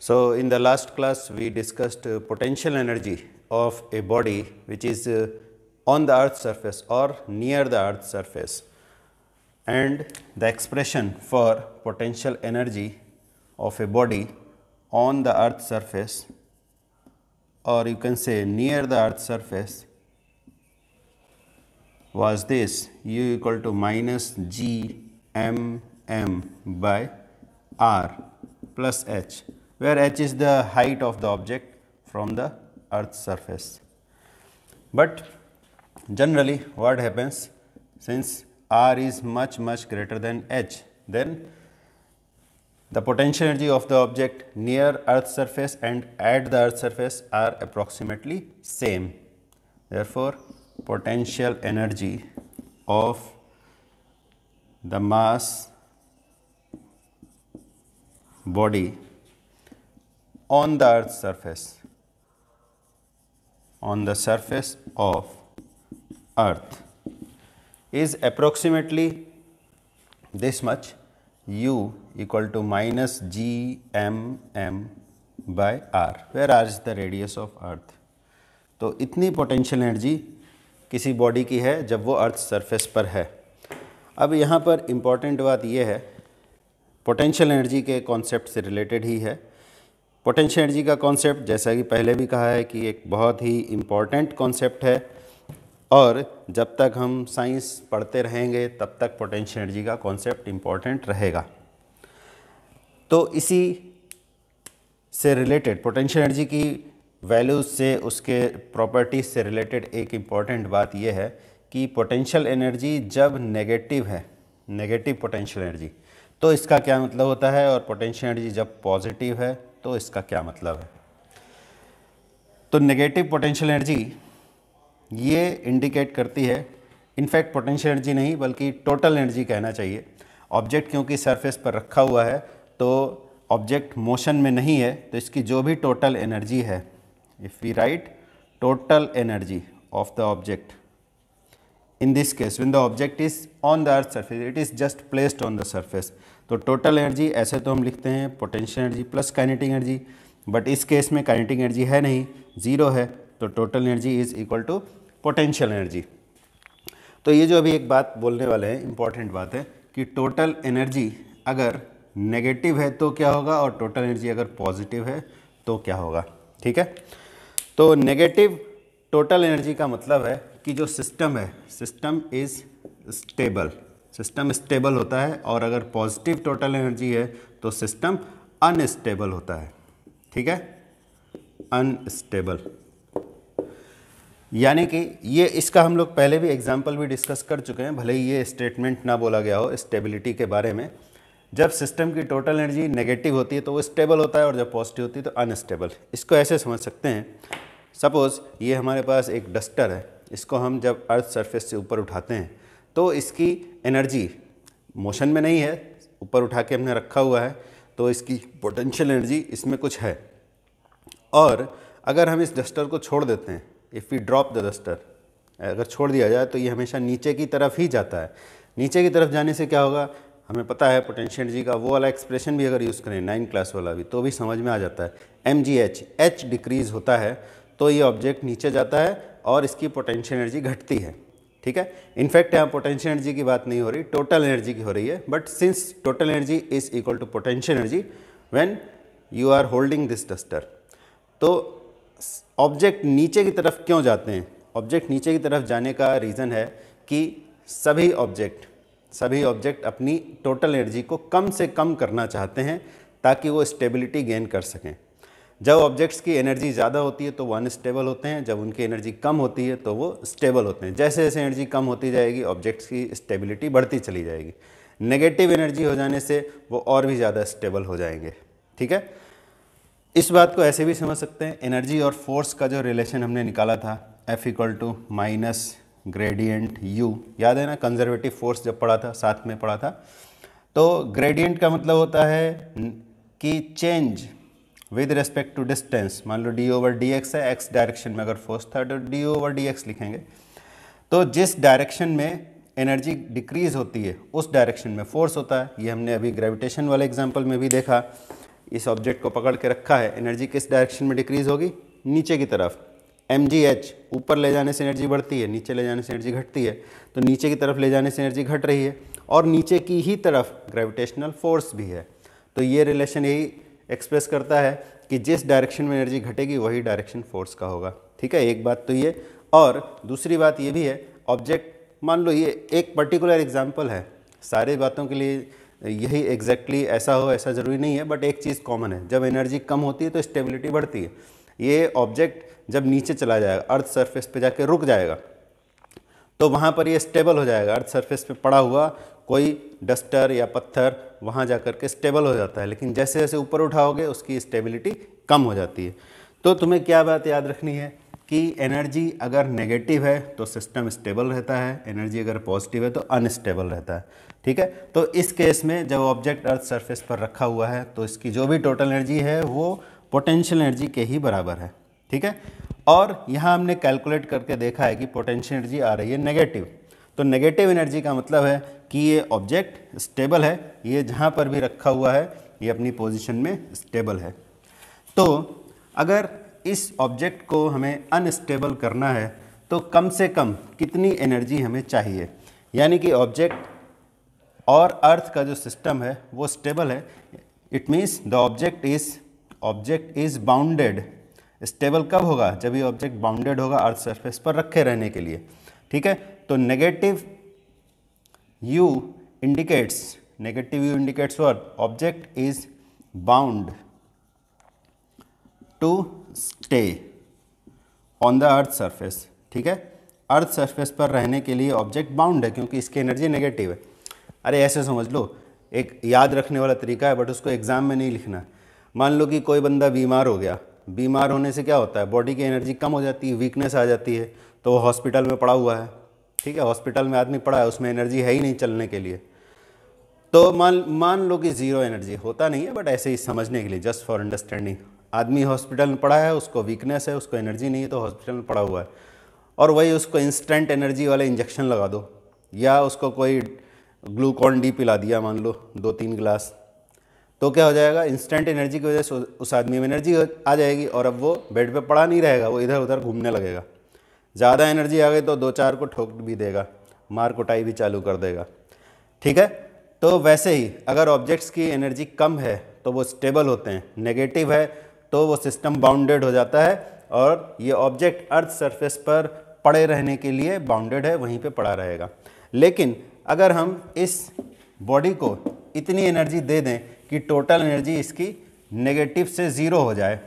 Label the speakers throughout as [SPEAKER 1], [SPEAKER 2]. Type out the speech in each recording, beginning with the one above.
[SPEAKER 1] So, in the last class we discussed uh, potential energy of a body which is uh, on the earth surface or near the earth surface and the expression for potential energy of a body on the earth surface or you can say near the earth surface was this u equal to minus g m m by r plus h where h is the height of the object from the earth's surface. But generally what happens since r is much much greater than h then the potential energy of the object near earth's surface and at the earth's surface are approximately same. Therefore, potential energy of the mass body on the earth surface on the surface of earth is approximately this much u equal to minus g m m by r where r is the radius of earth तो इतनी potential energy किसी body की है जब वो अर्थ surface पर है अब यहाँ पर इम्पॉर्टेंट बात यह है पोटेंशियल एनर्जी के कॉन्सेप्ट से रिलेटेड ही है पोटेंशियल एनर्जी का कॉन्सेप्ट जैसा कि पहले भी कहा है कि एक बहुत ही इम्पॉर्टेंट कॉन्सेप्ट है और जब तक हम साइंस पढ़ते रहेंगे तब तक पोटेंशियल एनर्जी का कॉन्सेप्ट इम्पॉर्टेंट रहेगा तो इसी से रिलेटेड पोटेंशियल एनर्जी की वैल्यूज़ से उसके प्रॉपर्टीज़ से रिलेटेड एक इम्पॉर्टेंट बात यह है कि पोटेंशियल एनर्जी जब नेगेटिव है नेगेटिव पोटेंशियल एनर्जी तो इसका क्या मतलब होता है और पोटेंशियल एनर्जी जब पॉजिटिव है तो इसका क्या मतलब है तो नेगेटिव पोटेंशियल एनर्जी ये इंडिकेट करती है इनफैक्ट पोटेंशियल एनर्जी नहीं बल्कि टोटल एनर्जी कहना चाहिए ऑब्जेक्ट क्योंकि सरफेस पर रखा हुआ है तो ऑब्जेक्ट मोशन में नहीं है तो इसकी जो भी टोटल एनर्जी है if we write total energy of the object in this case when the object is on the earth surface it is just placed on the surface तो टोटल एनर्जी ऐसे तो हम लिखते हैं potential energy plus kinetic energy but इस case में kinetic energy है नहीं ज़ीरो है तो total energy is equal to potential energy तो ये जो अभी एक बात बोलने वाले हैं इंपॉर्टेंट बात है कि टोटल एनर्जी अगर नेगेटिव है तो क्या होगा और टोटल एनर्जी अगर पॉजिटिव है तो क्या होगा ठीक है तो नेगेटिव टोटल एनर्जी का मतलब है कि जो सिस्टम है system is stable system stable होता है और अगर पॉजिटिव टोटल एनर्जी है तो सिस्टम अनस्टेबल होता है ठीक है अनस्टेबल यानी कि ये इसका हम लोग पहले भी एग्जाम्पल भी डिस्कस कर चुके हैं भले ही ये स्टेटमेंट ना बोला गया हो स्टेबिलिटी के बारे में जब सिस्टम की टोटल एनर्जी नेगेटिव होती है तो वो स्टेबल होता है और जब पॉजिटिव होती है तो अनस्टेबल इसको ऐसे समझ सकते हैं सपोज़ ये हमारे पास एक डस्टर है इसको हम जब अर्थ सरफेस से ऊपर उठाते हैं तो इसकी एनर्जी मोशन में नहीं है ऊपर उठा के हमने रखा हुआ है तो इसकी पोटेंशियल एनर्जी इसमें कुछ है और अगर हम इस डस्टर को छोड़ देते हैं if you drop the duster अगर छोड़ दिया जाए तो ये हमेशा नीचे की तरफ ही जाता है नीचे की तरफ जाने से क्या होगा हमें पता है पोटेंशियल एनर्जी का वो वाला एक्सप्रेशन भी अगर यूज़ करें नाइन क्लास वाला भी तो भी समझ में आ जाता है M G H H decrease होता है तो ये ऑब्जेक्ट नीचे जाता है और इसकी पोटेंशियल एनर्जी घटती है ठीक है इनफैक्ट यहाँ पोटेंशियल एनर्जी की बात नहीं हो रही टोटल एनर्जी की हो रही है but since total energy is equal to potential energy when you are holding this duster तो ऑब्जेक्ट नीचे की तरफ क्यों जाते हैं ऑब्जेक्ट नीचे की तरफ जाने का रीज़न है कि सभी ऑब्जेक्ट सभी ऑब्जेक्ट अपनी टोटल एनर्जी को कम से कम करना चाहते हैं ताकि वो स्टेबिलिटी गेन कर सकें जब ऑब्जेक्ट्स की एनर्जी ज़्यादा होती है तो वो अनस्टेबल होते हैं जब उनकी एनर्जी कम होती है तो वो स्टेबल होते हैं जैसे जैसे एनर्जी कम होती जाएगी ऑब्जेक्ट्स की स्टेबिलिटी बढ़ती चली जाएगी नेगेटिव एनर्जी हो जाने से वो और भी ज़्यादा स्टेबल हो जाएंगे ठीक है इस बात को ऐसे भी समझ सकते हैं एनर्जी और फोर्स का जो रिलेशन हमने निकाला था F equal to minus gradient U याद है ना कंजर्वेटिव फोर्स जब पढ़ा था साथ में पढ़ा था तो ग्रेडियंट का मतलब होता है कि change with respect to distance मान लो डी ओवर डी एक्स है एक्स डायरेक्शन में अगर फोर्स था तो डी ओवर डी एक्स लिखेंगे तो जिस डायरेक्शन में एनर्जी डिक्रीज होती है उस डायरेक्शन में फोर्स होता है ये हमने अभी ग्रेविटेशन वाले एग्जाम्पल में भी देखा इस ऑब्जेक्ट को पकड़ के रखा है एनर्जी किस डायरेक्शन में डिक्रीज होगी नीचे की तरफ एम जी एच ऊपर ले जाने से एनर्जी बढ़ती है नीचे ले जाने से एनर्जी घटती है तो नीचे की तरफ ले जाने से एनर्जी घट रही है और नीचे की ही तरफ ग्रेविटेशनल फोर्स भी है तो ये रिलेशन यही एक्सप्रेस करता है कि जिस डायरेक्शन में एनर्जी घटेगी वही डायरेक्शन फोर्स का होगा ठीक है एक बात तो ये और दूसरी बात ये भी है ऑब्जेक्ट मान लो ये एक पर्टिकुलर एग्जाम्पल है सारे बातों के लिए यही एग्जैक्टली exactly ऐसा हो ऐसा ज़रूरी नहीं है बट एक चीज़ कॉमन है जब एनर्जी कम होती है तो स्टेबिलिटी बढ़ती है ये ऑब्जेक्ट जब नीचे चला जाएगा अर्थ सरफेस पे जाके रुक जाएगा तो वहाँ पर ये स्टेबल हो जाएगा अर्थ सरफेस पे पड़ा हुआ कोई डस्टर या पत्थर वहाँ जा कर के स्टेबल हो जाता है लेकिन जैसे जैसे ऊपर उठाओगे उसकी स्टेबिलिटी कम हो जाती है तो तुम्हें क्या बात याद रखनी है कि एनर्जी अगर नेगेटिव है तो सिस्टम स्टेबल रहता है एनर्जी अगर पॉजिटिव है तो अनस्टेबल रहता है ठीक है तो इस केस में जब ऑब्जेक्ट अर्थ सरफेस पर रखा हुआ है तो इसकी जो भी टोटल एनर्जी है वो पोटेंशियल एनर्जी के ही बराबर है ठीक है और यहाँ हमने कैलकुलेट करके देखा है कि पोटेंशियल एनर्जी आ रही है नेगेटिव तो नेगेटिव एनर्जी का मतलब है कि ये ऑब्जेक्ट स्टेबल है ये जहाँ पर भी रखा हुआ है ये अपनी पोजिशन में स्टेबल है तो अगर इस ऑब्जेक्ट को हमें अनस्टेबल करना है तो कम से कम कितनी एनर्जी हमें चाहिए यानी कि ऑब्जेक्ट और अर्थ का जो सिस्टम है वो स्टेबल है it means the object is object is bounded stable कब होगा जब ये ऑब्जेक्ट बाउंडेड होगा अर्थ सरफेस पर रखे रहने के लिए ठीक है तो negative U indicates negative U indicates और object is bound to stay on the earth surface ठीक है अर्थ सरफेस पर रहने के लिए ऑब्जेक्ट बाउंड है क्योंकि इसकी एनर्जी नेगेटिव है अरे ऐसे समझ लो एक याद रखने वाला तरीका है बट उसको एग्जाम में नहीं लिखना मान लो कि कोई बंदा बीमार हो गया बीमार होने से क्या होता है बॉडी की एनर्जी कम हो जाती है वीकनेस आ जाती है तो वो हॉस्पिटल में पड़ा हुआ है ठीक है हॉस्पिटल में आदमी पड़ा है उसमें एनर्जी है ही नहीं चलने के लिए तो मान मान लो कि ज़ीरो एनर्जी होता नहीं है बट ऐसे ही समझने के लिए जस्ट फॉर अंडरस्टैंडिंग आदमी हॉस्पिटल में पड़ा है उसको वीकनेस है उसको एनर्जी नहीं है तो हॉस्पिटल में पड़ा हुआ है और वही उसको इंस्टेंट एनर्जी वाले इंजेक्शन लगा दो या उसको कोई ग्लूकॉन डी पिला दिया मान लो दो तीन गिलास तो क्या हो जाएगा इंस्टेंट एनर्जी की वजह से उस आदमी में एनर्जी आ जाएगी और अब वो बेड पे पड़ा नहीं रहेगा वो इधर उधर घूमने लगेगा ज़्यादा एनर्जी आ गई तो दो चार को ठोक भी देगा मार कुटाई भी चालू कर देगा ठीक है तो वैसे ही अगर ऑब्जेक्ट्स की एनर्जी कम है तो वो स्टेबल होते हैं नेगेटिव है तो वो सिस्टम बाउंडेड हो जाता है और ये ऑब्जेक्ट अर्थ सरफेस पर पड़े रहने के लिए बाउंडेड है वहीं पे पड़ा रहेगा लेकिन अगर हम इस बॉडी को इतनी एनर्जी दे दें कि टोटल एनर्जी इसकी नेगेटिव से ज़ीरो हो जाए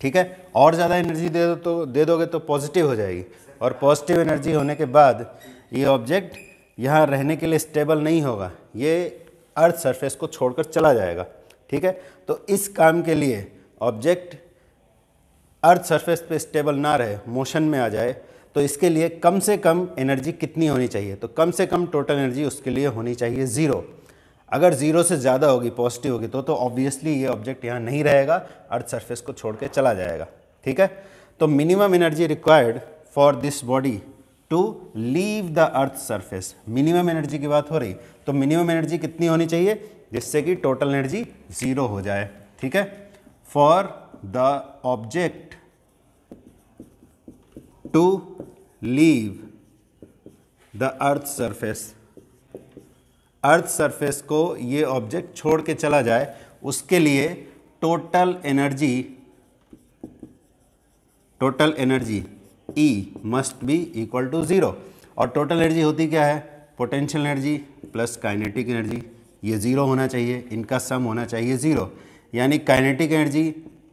[SPEAKER 1] ठीक है और ज़्यादा एनर्जी दे दो तो दे दोगे तो पॉजिटिव हो जाएगी और पॉजिटिव एनर्जी होने के बाद ये ऑब्जेक्ट यहाँ रहने के लिए स्टेबल नहीं होगा ये अर्थ सरफेस को छोड़कर चला जाएगा ठीक है तो इस काम के लिए ऑब्जेक्ट अर्थ सरफेस पे स्टेबल ना रहे मोशन में आ जाए तो इसके लिए कम से कम एनर्जी कितनी होनी चाहिए तो कम से कम टोटल एनर्जी उसके लिए होनी चाहिए ज़ीरो अगर ज़ीरो से ज़्यादा होगी पॉजिटिव होगी तो तो ऑब्वियसली ये ऑब्जेक्ट यहाँ नहीं रहेगा अर्थ सरफेस को छोड़ के चला जाएगा ठीक है तो minimum energy required for this body to leave the earth surface minimum energy की बात हो रही तो मिनिमम एनर्जी कितनी होनी चाहिए जिससे कि टोटल एनर्जी ज़ीरो हो जाए ठीक है for the object to leave the earth surface earth surface को ये ऑब्जेक्ट छोड़ के चला जाए उसके लिए total energy total energy E must be equal to zero और टोटल एनर्जी होती क्या है potential energy plus kinetic energy ये ज़ीरो होना चाहिए इनका सम होना चाहिए ज़ीरो यानी काइनेटिक एनर्जी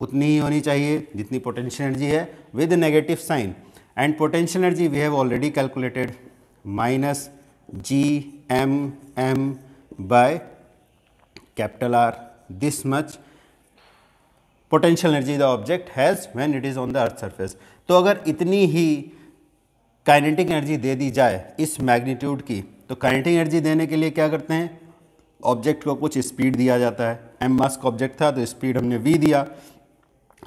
[SPEAKER 1] उतनी ही होनी चाहिए जितनी पोटेंशियल एनर्जी है with negative sign and potential energy we have already calculated minus G M m by capital R this much potential energy the object has when it is on the earth surface तो अगर इतनी ही kinetic energy दे दी जाए इस magnitude की तो kinetic energy देने के लिए क्या करते हैं ऑब्जेक्ट को कुछ स्पीड दिया जाता है एम मास का ऑब्जेक्ट था तो स्पीड हमने वी दिया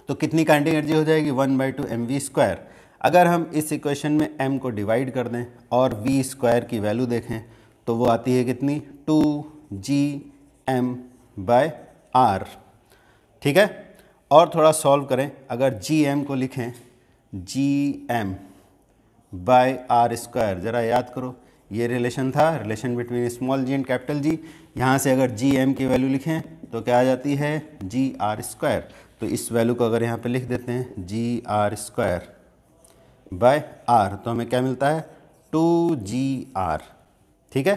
[SPEAKER 1] तो कितनी काइनेटिक एनर्जी हो जाएगी one by two m v square अगर हम इस इक्वेशन में m को डिवाइड कर दें और v स्क्वायर की वैल्यू देखें तो वो आती है कितनी two G M by R ठीक है और थोड़ा सॉल्व करें अगर जी एम को लिखें G M by R square ज़रा याद करो ये रिलेशन था relation between small g and capital G यहाँ से अगर जी एम की वैल्यू लिखें तो क्या आ जाती है जी आर स्क्वायर तो इस वैल्यू को अगर यहाँ पे लिख देते हैं g R square by R तो हमें क्या मिलता है टू जी आर ठीक है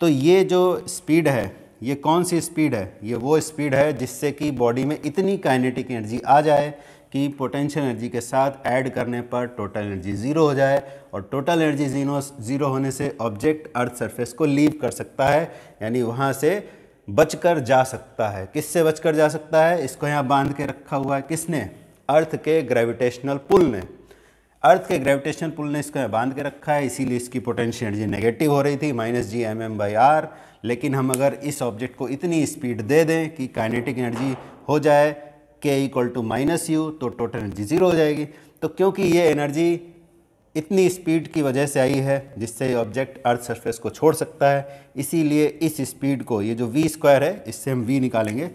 [SPEAKER 1] तो ये जो स्पीड है ये कौन सी स्पीड है ये वो स्पीड है जिससे कि बॉडी में इतनी काइनेटिक एनर्जी आ जाए कि पोटेंशियल एनर्जी के साथ ऐड करने पर टोटल एनर्जी ज़ीरो हो जाए और टोटल एनर्जी जीरो ज़ीरो होने से ऑब्जेक्ट अर्थ सरफेस को लीव कर सकता है यानी वहाँ से बचकर जा सकता है किससे बचकर जा सकता है इसको यहाँ बांध के रखा हुआ है किसने अर्थ के ग्रेविटेशनल पुल ने अर्थ के ग्रेविटेशन पुल ने इसको बांध के रखा है इसीलिए इसकी पोटेंशियल एनर्जी नेगेटिव हो रही थी minus G M m by R लेकिन हम अगर इस ऑब्जेक्ट को इतनी स्पीड दे दें कि काइनेटिक एनर्जी हो जाए के इक्वल टू माइनस यू तो टोटल एनर्जी ज़ीरो हो जाएगी तो क्योंकि ये एनर्जी इतनी स्पीड की वजह से आई है जिससे ऑब्जेक्ट अर्थ सरफेस को छोड़ सकता है इसीलिए इस स्पीड को ये जो वी स्क्वायर है इससे हम वी निकालेंगे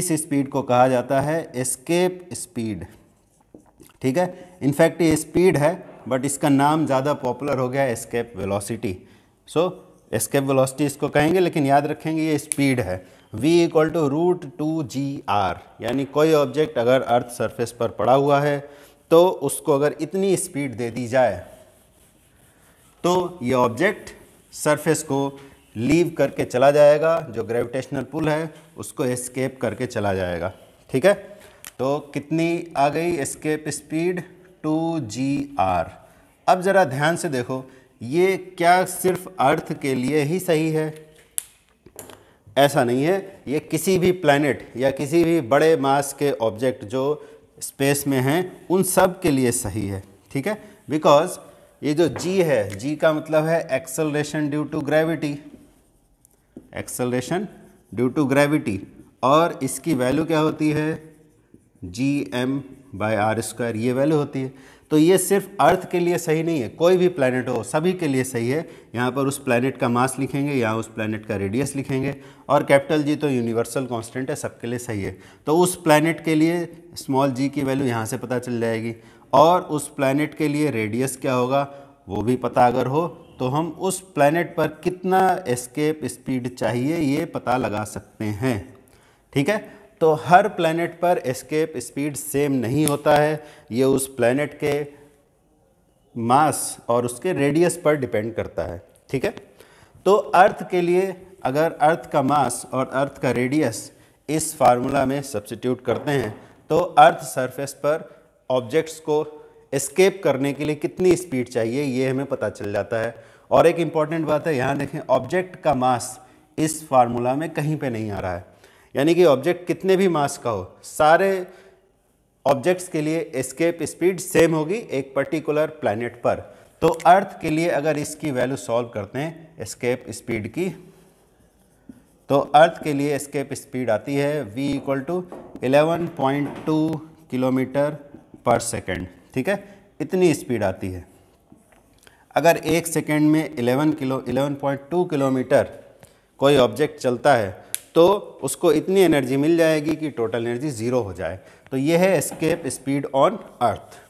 [SPEAKER 1] इस स्पीड को कहा जाता है एस्केप स्पीड ठीक है इनफैक्ट ये स्पीड है बट इसका नाम ज़्यादा पॉपुलर हो गया escape velocity so escape velocity इसको कहेंगे लेकिन याद रखेंगे ये स्पीड है v equal to root two g R यानी कोई ऑब्जेक्ट अगर अर्थ सरफेस पर पड़ा हुआ है तो उसको अगर इतनी स्पीड दे दी जाए तो ये ऑब्जेक्ट सरफेस को लीव करके चला जाएगा जो ग्रेविटेशनल पुल है उसको एस्केप करके चला जाएगा ठीक है तो कितनी आ गई escape speed two g R अब ज़रा ध्यान से देखो ये क्या सिर्फ अर्थ के लिए ही सही है ऐसा नहीं है ये किसी भी प्लानट या किसी भी बड़े मास के ऑब्जेक्ट जो स्पेस में हैं उन सब के लिए सही है ठीक है बिकॉज ये जो जी है जी का मतलब है acceleration due to gravity acceleration due to gravity और इसकी वैल्यू क्या होती है G M by R square ये वैल्यू होती है तो ये सिर्फ अर्थ के लिए सही नहीं है कोई भी प्लानट हो सभी के लिए सही है यहाँ पर उस प्लानट का मास लिखेंगे यहाँ उस प्लानट का रेडियस लिखेंगे और कैपिटल जी तो यूनिवर्सल कॉन्स्टेंट है सबके लिए सही है तो उस प्लानट के लिए स्मॉल जी की वैल्यू यहाँ से पता चल जाएगी और उस प्लानट के लिए रेडियस क्या होगा वो भी पता अगर हो तो हम उस प्लानट पर कितना एस्केप स्पीड चाहिए ये पता लगा सकते हैं ठीक है तो हर प्लानट पर एस्केप स्पीड सेम नहीं होता है ये उस प्लानट के मास और उसके रेडियस पर डिपेंड करता है ठीक है तो अर्थ के लिए अगर अर्थ का मास और अर्थ का रेडियस इस फार्मूला में सब्सिट्यूट करते हैं तो अर्थ सरफेस पर ऑब्जेक्ट्स को एस्केप करने के लिए कितनी स्पीड चाहिए ये हमें पता चल जाता है और एक इम्पॉर्टेंट बात है यहाँ देखें ऑब्जेक्ट का मास इस फार्मूला में कहीं पे नहीं आ रहा है यानी कि ऑब्जेक्ट कितने भी मास का हो सारे ऑब्जेक्ट्स के लिए एस्केप स्पीड सेम होगी एक पर्टिकुलर प्लानट पर तो अर्थ के लिए अगर इसकी वैल्यू सॉल्व करते हैं एस्केप स्पीड की तो अर्थ के लिए एस्केप स्पीड आती है v equal to eleven point two kilometre per second ठीक है इतनी स्पीड आती है अगर एक सेकेंड में 11 किलो 11.2 किलोमीटर कोई ऑब्जेक्ट चलता है तो उसको इतनी एनर्जी मिल जाएगी कि टोटल एनर्जी ज़ीरो हो जाए तो ये है एस्केप स्पीड ऑन अर्थ